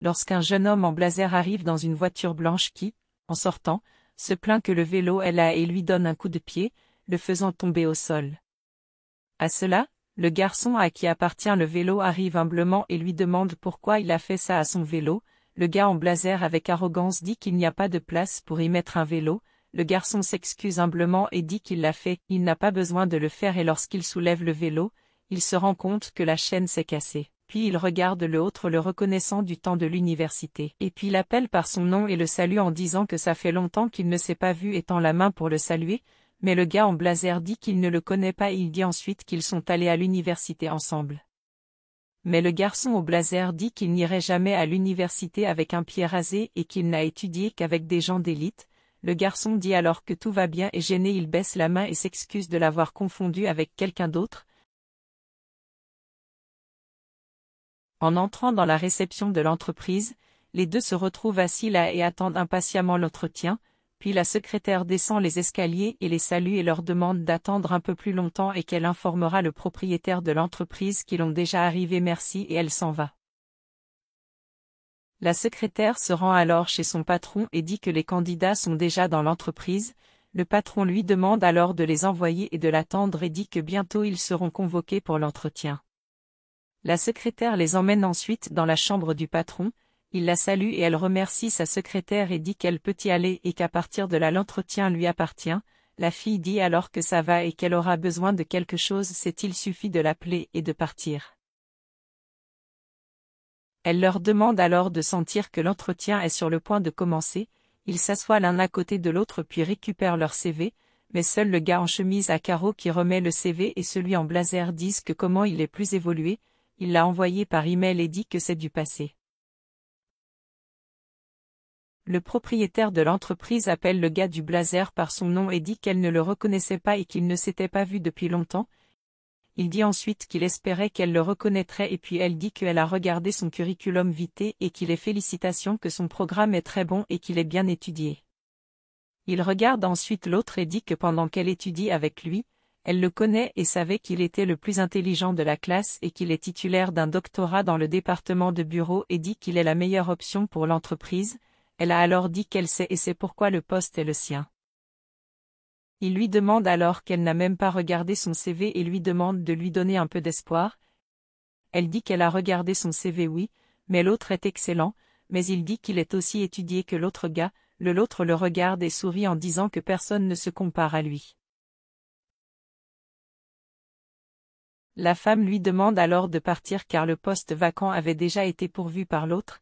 lorsqu'un jeune homme en blazer arrive dans une voiture blanche qui, en sortant, se plaint que le vélo est là et lui donne un coup de pied, le faisant tomber au sol. À cela, le garçon à qui appartient le vélo arrive humblement et lui demande pourquoi il a fait ça à son vélo, le gars en blazer avec arrogance dit qu'il n'y a pas de place pour y mettre un vélo, le garçon s'excuse humblement et dit qu'il l'a fait, il n'a pas besoin de le faire et lorsqu'il soulève le vélo, il se rend compte que la chaîne s'est cassée puis il regarde l'autre le reconnaissant du temps de l'université. Et puis l'appelle par son nom et le salue en disant que ça fait longtemps qu'il ne s'est pas vu et tend la main pour le saluer, mais le gars en blazer dit qu'il ne le connaît pas et il dit ensuite qu'ils sont allés à l'université ensemble. Mais le garçon au blazer dit qu'il n'irait jamais à l'université avec un pied rasé et qu'il n'a étudié qu'avec des gens d'élite, le garçon dit alors que tout va bien et gêné il baisse la main et s'excuse de l'avoir confondu avec quelqu'un d'autre, En entrant dans la réception de l'entreprise, les deux se retrouvent assis là et attendent impatiemment l'entretien, puis la secrétaire descend les escaliers et les salue et leur demande d'attendre un peu plus longtemps et qu'elle informera le propriétaire de l'entreprise qu'ils ont déjà arrivé merci et elle s'en va. La secrétaire se rend alors chez son patron et dit que les candidats sont déjà dans l'entreprise, le patron lui demande alors de les envoyer et de l'attendre et dit que bientôt ils seront convoqués pour l'entretien. La secrétaire les emmène ensuite dans la chambre du patron, il la salue et elle remercie sa secrétaire et dit qu'elle peut y aller et qu'à partir de là l'entretien lui appartient, la fille dit alors que ça va et qu'elle aura besoin de quelque chose c'est il suffit de l'appeler et de partir. Elle leur demande alors de sentir que l'entretien est sur le point de commencer, ils s'assoient l'un à côté de l'autre puis récupèrent leur CV, mais seul le gars en chemise à carreaux qui remet le CV et celui en blazer disent que comment il est plus évolué, il l'a envoyé par email et dit que c'est du passé. Le propriétaire de l'entreprise appelle le gars du blazer par son nom et dit qu'elle ne le reconnaissait pas et qu'il ne s'était pas vu depuis longtemps. Il dit ensuite qu'il espérait qu'elle le reconnaîtrait et puis elle dit qu'elle a regardé son curriculum vitae et qu'il est félicitations que son programme est très bon et qu'il est bien étudié. Il regarde ensuite l'autre et dit que pendant qu'elle étudie avec lui, elle le connaît et savait qu'il était le plus intelligent de la classe et qu'il est titulaire d'un doctorat dans le département de bureau et dit qu'il est la meilleure option pour l'entreprise, elle a alors dit qu'elle sait et c'est pourquoi le poste est le sien. Il lui demande alors qu'elle n'a même pas regardé son CV et lui demande de lui donner un peu d'espoir. Elle dit qu'elle a regardé son CV oui, mais l'autre est excellent, mais il dit qu'il est aussi étudié que l'autre gars, le l'autre le regarde et sourit en disant que personne ne se compare à lui. La femme lui demande alors de partir car le poste vacant avait déjà été pourvu par l'autre,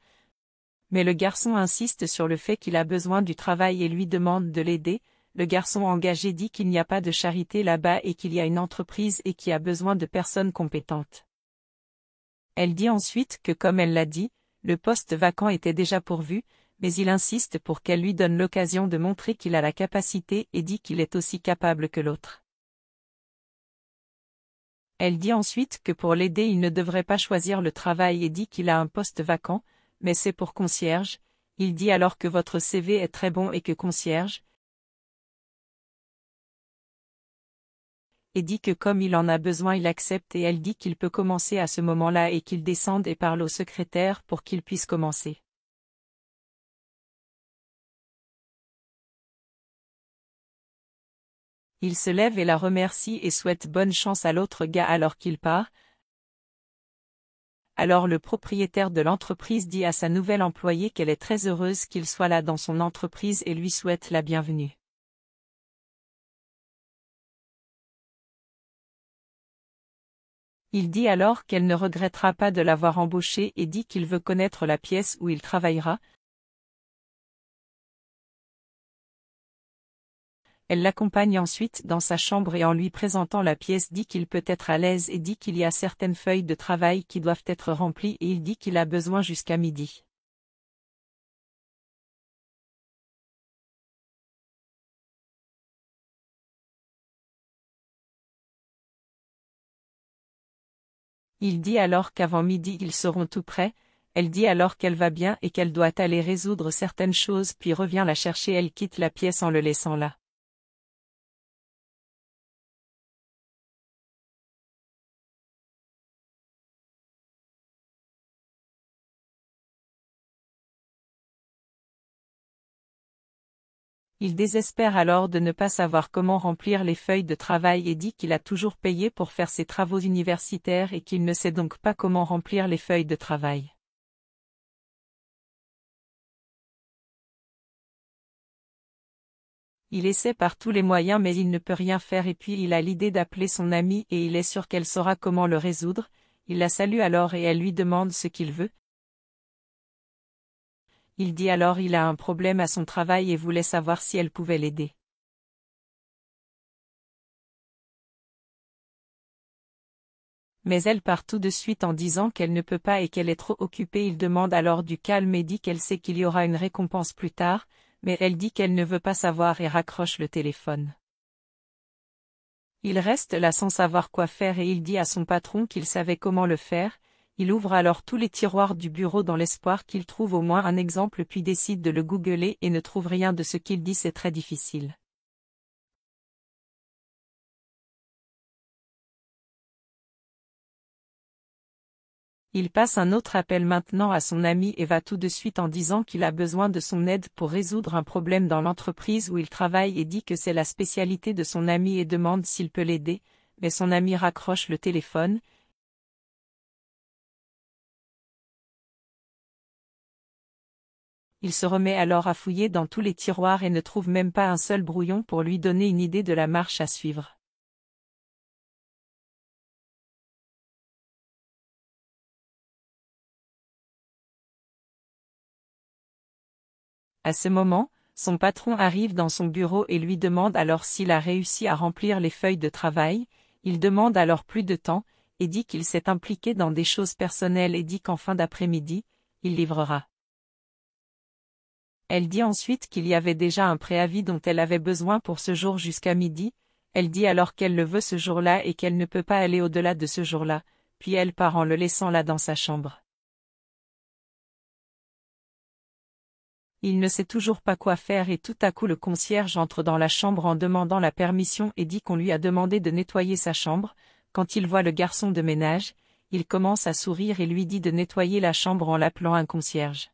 mais le garçon insiste sur le fait qu'il a besoin du travail et lui demande de l'aider, le garçon engagé dit qu'il n'y a pas de charité là-bas et qu'il y a une entreprise et qui a besoin de personnes compétentes. Elle dit ensuite que comme elle l'a dit, le poste vacant était déjà pourvu, mais il insiste pour qu'elle lui donne l'occasion de montrer qu'il a la capacité et dit qu'il est aussi capable que l'autre. Elle dit ensuite que pour l'aider il ne devrait pas choisir le travail et dit qu'il a un poste vacant, mais c'est pour concierge, il dit alors que votre CV est très bon et que concierge, et dit que comme il en a besoin il accepte et elle dit qu'il peut commencer à ce moment-là et qu'il descende et parle au secrétaire pour qu'il puisse commencer. il se lève et la remercie et souhaite bonne chance à l'autre gars alors qu'il part. Alors le propriétaire de l'entreprise dit à sa nouvelle employée qu'elle est très heureuse qu'il soit là dans son entreprise et lui souhaite la bienvenue. Il dit alors qu'elle ne regrettera pas de l'avoir embauché et dit qu'il veut connaître la pièce où il travaillera, Elle l'accompagne ensuite dans sa chambre et en lui présentant la pièce dit qu'il peut être à l'aise et dit qu'il y a certaines feuilles de travail qui doivent être remplies et il dit qu'il a besoin jusqu'à midi. Il dit alors qu'avant midi ils seront tout prêts, elle dit alors qu'elle va bien et qu'elle doit aller résoudre certaines choses puis revient la chercher elle quitte la pièce en le laissant là. Il désespère alors de ne pas savoir comment remplir les feuilles de travail et dit qu'il a toujours payé pour faire ses travaux universitaires et qu'il ne sait donc pas comment remplir les feuilles de travail. Il essaie par tous les moyens mais il ne peut rien faire et puis il a l'idée d'appeler son amie et il est sûr qu'elle saura comment le résoudre, il la salue alors et elle lui demande ce qu'il veut, il dit alors il a un problème à son travail et voulait savoir si elle pouvait l'aider. Mais elle part tout de suite en disant qu'elle ne peut pas et qu'elle est trop occupée. Il demande alors du calme et dit qu'elle sait qu'il y aura une récompense plus tard, mais elle dit qu'elle ne veut pas savoir et raccroche le téléphone. Il reste là sans savoir quoi faire et il dit à son patron qu'il savait comment le faire, il ouvre alors tous les tiroirs du bureau dans l'espoir qu'il trouve au moins un exemple puis décide de le googler et ne trouve rien de ce qu'il dit c'est très difficile. Il passe un autre appel maintenant à son ami et va tout de suite en disant qu'il a besoin de son aide pour résoudre un problème dans l'entreprise où il travaille et dit que c'est la spécialité de son ami et demande s'il peut l'aider, mais son ami raccroche le téléphone, il se remet alors à fouiller dans tous les tiroirs et ne trouve même pas un seul brouillon pour lui donner une idée de la marche à suivre. À ce moment, son patron arrive dans son bureau et lui demande alors s'il a réussi à remplir les feuilles de travail, il demande alors plus de temps, et dit qu'il s'est impliqué dans des choses personnelles et dit qu'en fin d'après-midi, il livrera. Elle dit ensuite qu'il y avait déjà un préavis dont elle avait besoin pour ce jour jusqu'à midi, elle dit alors qu'elle le veut ce jour-là et qu'elle ne peut pas aller au-delà de ce jour-là, puis elle part en le laissant là dans sa chambre. Il ne sait toujours pas quoi faire et tout à coup le concierge entre dans la chambre en demandant la permission et dit qu'on lui a demandé de nettoyer sa chambre, quand il voit le garçon de ménage, il commence à sourire et lui dit de nettoyer la chambre en l'appelant un concierge.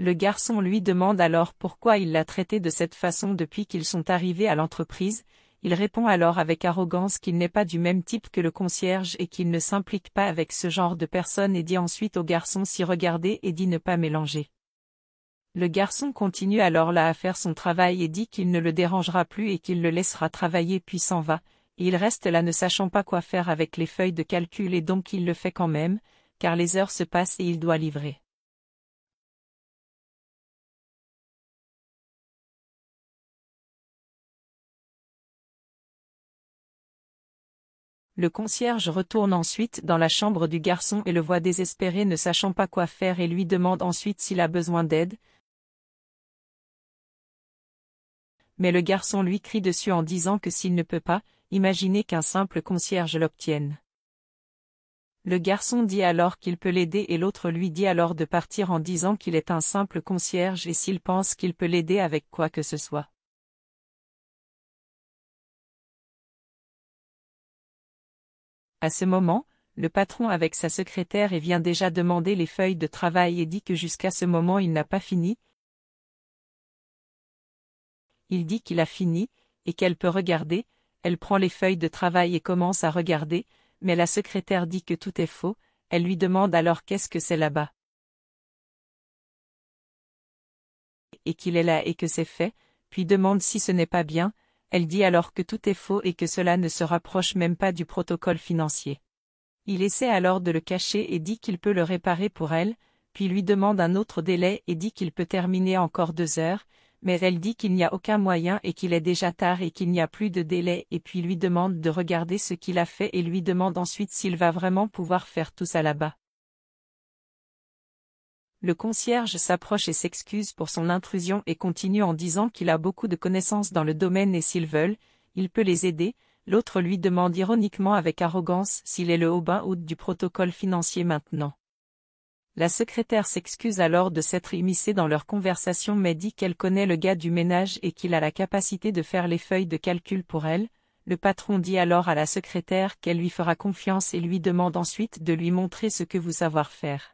Le garçon lui demande alors pourquoi il l'a traité de cette façon depuis qu'ils sont arrivés à l'entreprise, il répond alors avec arrogance qu'il n'est pas du même type que le concierge et qu'il ne s'implique pas avec ce genre de personne et dit ensuite au garçon s'y regarder et dit ne pas mélanger. Le garçon continue alors là à faire son travail et dit qu'il ne le dérangera plus et qu'il le laissera travailler puis s'en va, et il reste là ne sachant pas quoi faire avec les feuilles de calcul et donc il le fait quand même, car les heures se passent et il doit livrer. Le concierge retourne ensuite dans la chambre du garçon et le voit désespéré ne sachant pas quoi faire et lui demande ensuite s'il a besoin d'aide. Mais le garçon lui crie dessus en disant que s'il ne peut pas, imaginez qu'un simple concierge l'obtienne. Le garçon dit alors qu'il peut l'aider et l'autre lui dit alors de partir en disant qu'il est un simple concierge et s'il pense qu'il peut l'aider avec quoi que ce soit. À ce moment, le patron avec sa secrétaire et vient déjà demander les feuilles de travail et dit que jusqu'à ce moment il n'a pas fini. Il dit qu'il a fini, et qu'elle peut regarder, elle prend les feuilles de travail et commence à regarder, mais la secrétaire dit que tout est faux, elle lui demande alors qu'est-ce que c'est là-bas. Et qu'il est là et que c'est fait, puis demande si ce n'est pas bien, elle dit alors que tout est faux et que cela ne se rapproche même pas du protocole financier. Il essaie alors de le cacher et dit qu'il peut le réparer pour elle, puis lui demande un autre délai et dit qu'il peut terminer encore deux heures, mais elle dit qu'il n'y a aucun moyen et qu'il est déjà tard et qu'il n'y a plus de délai et puis lui demande de regarder ce qu'il a fait et lui demande ensuite s'il va vraiment pouvoir faire tout ça là-bas. Le concierge s'approche et s'excuse pour son intrusion et continue en disant qu'il a beaucoup de connaissances dans le domaine et s'ils veulent, il peut les aider, l'autre lui demande ironiquement avec arrogance s'il est le haut bain ou du protocole financier maintenant. La secrétaire s'excuse alors de s'être immiscée dans leur conversation mais dit qu'elle connaît le gars du ménage et qu'il a la capacité de faire les feuilles de calcul pour elle. Le patron dit alors à la secrétaire qu'elle lui fera confiance et lui demande ensuite de lui montrer ce que vous savoir faire.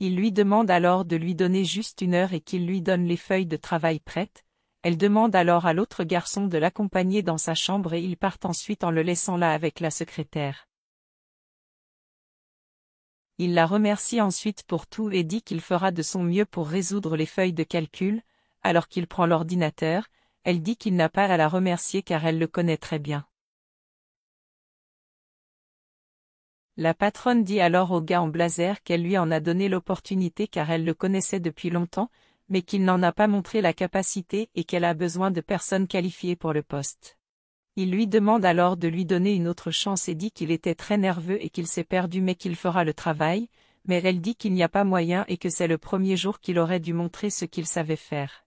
Il lui demande alors de lui donner juste une heure et qu'il lui donne les feuilles de travail prêtes, elle demande alors à l'autre garçon de l'accompagner dans sa chambre et il part ensuite en le laissant là avec la secrétaire. Il la remercie ensuite pour tout et dit qu'il fera de son mieux pour résoudre les feuilles de calcul, alors qu'il prend l'ordinateur, elle dit qu'il n'a pas à la remercier car elle le connaît très bien. La patronne dit alors au gars en blazer qu'elle lui en a donné l'opportunité car elle le connaissait depuis longtemps, mais qu'il n'en a pas montré la capacité et qu'elle a besoin de personnes qualifiées pour le poste. Il lui demande alors de lui donner une autre chance et dit qu'il était très nerveux et qu'il s'est perdu mais qu'il fera le travail, mais elle dit qu'il n'y a pas moyen et que c'est le premier jour qu'il aurait dû montrer ce qu'il savait faire.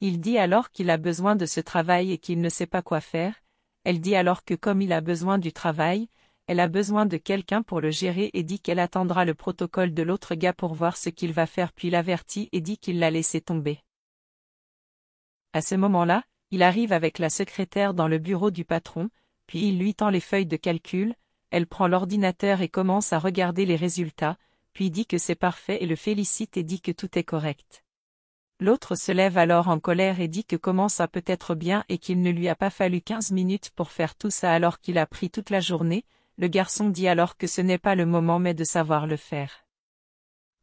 Il dit alors qu'il a besoin de ce travail et qu'il ne sait pas quoi faire, elle dit alors que comme il a besoin du travail, elle a besoin de quelqu'un pour le gérer et dit qu'elle attendra le protocole de l'autre gars pour voir ce qu'il va faire puis l'avertit et dit qu'il l'a laissé tomber. À ce moment-là, il arrive avec la secrétaire dans le bureau du patron, puis il lui tend les feuilles de calcul, elle prend l'ordinateur et commence à regarder les résultats, puis dit que c'est parfait et le félicite et dit que tout est correct. L'autre se lève alors en colère et dit que comment ça peut être bien et qu'il ne lui a pas fallu 15 minutes pour faire tout ça alors qu'il a pris toute la journée, le garçon dit alors que ce n'est pas le moment mais de savoir le faire.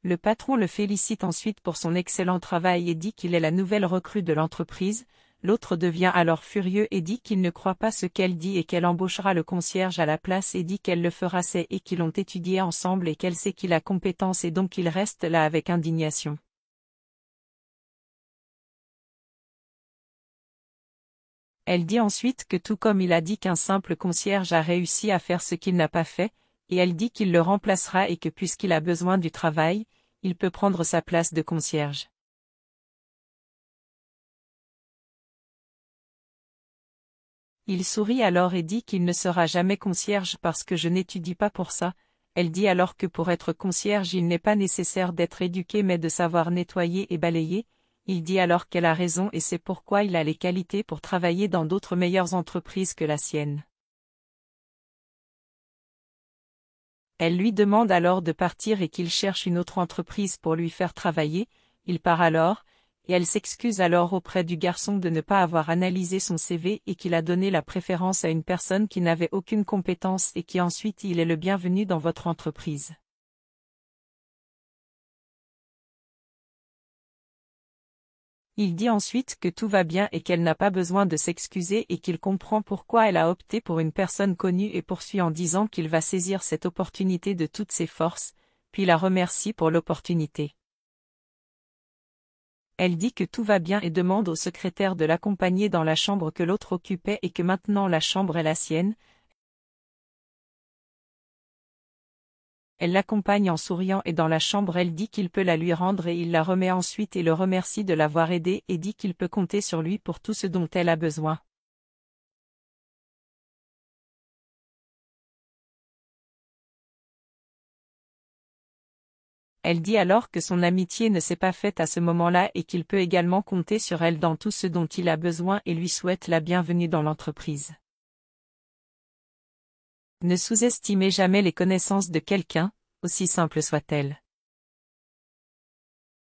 Le patron le félicite ensuite pour son excellent travail et dit qu'il est la nouvelle recrue de l'entreprise, l'autre devient alors furieux et dit qu'il ne croit pas ce qu'elle dit et qu'elle embauchera le concierge à la place et dit qu'elle le fera c'est et qu'ils l'ont étudié ensemble et qu'elle sait qu'il a compétence et donc il reste là avec indignation. Elle dit ensuite que tout comme il a dit qu'un simple concierge a réussi à faire ce qu'il n'a pas fait, et elle dit qu'il le remplacera et que puisqu'il a besoin du travail, il peut prendre sa place de concierge. Il sourit alors et dit qu'il ne sera jamais concierge parce que je n'étudie pas pour ça, elle dit alors que pour être concierge il n'est pas nécessaire d'être éduqué mais de savoir nettoyer et balayer, il dit alors qu'elle a raison et c'est pourquoi il a les qualités pour travailler dans d'autres meilleures entreprises que la sienne. Elle lui demande alors de partir et qu'il cherche une autre entreprise pour lui faire travailler, il part alors, et elle s'excuse alors auprès du garçon de ne pas avoir analysé son CV et qu'il a donné la préférence à une personne qui n'avait aucune compétence et qui ensuite il est le bienvenu dans votre entreprise. Il dit ensuite que tout va bien et qu'elle n'a pas besoin de s'excuser et qu'il comprend pourquoi elle a opté pour une personne connue et poursuit en disant qu'il va saisir cette opportunité de toutes ses forces, puis la remercie pour l'opportunité. Elle dit que tout va bien et demande au secrétaire de l'accompagner dans la chambre que l'autre occupait et que maintenant la chambre est la sienne, Elle l'accompagne en souriant et dans la chambre elle dit qu'il peut la lui rendre et il la remet ensuite et le remercie de l'avoir aidé et dit qu'il peut compter sur lui pour tout ce dont elle a besoin. Elle dit alors que son amitié ne s'est pas faite à ce moment-là et qu'il peut également compter sur elle dans tout ce dont il a besoin et lui souhaite la bienvenue dans l'entreprise. Ne sous-estimez jamais les connaissances de quelqu'un, aussi simple soit elles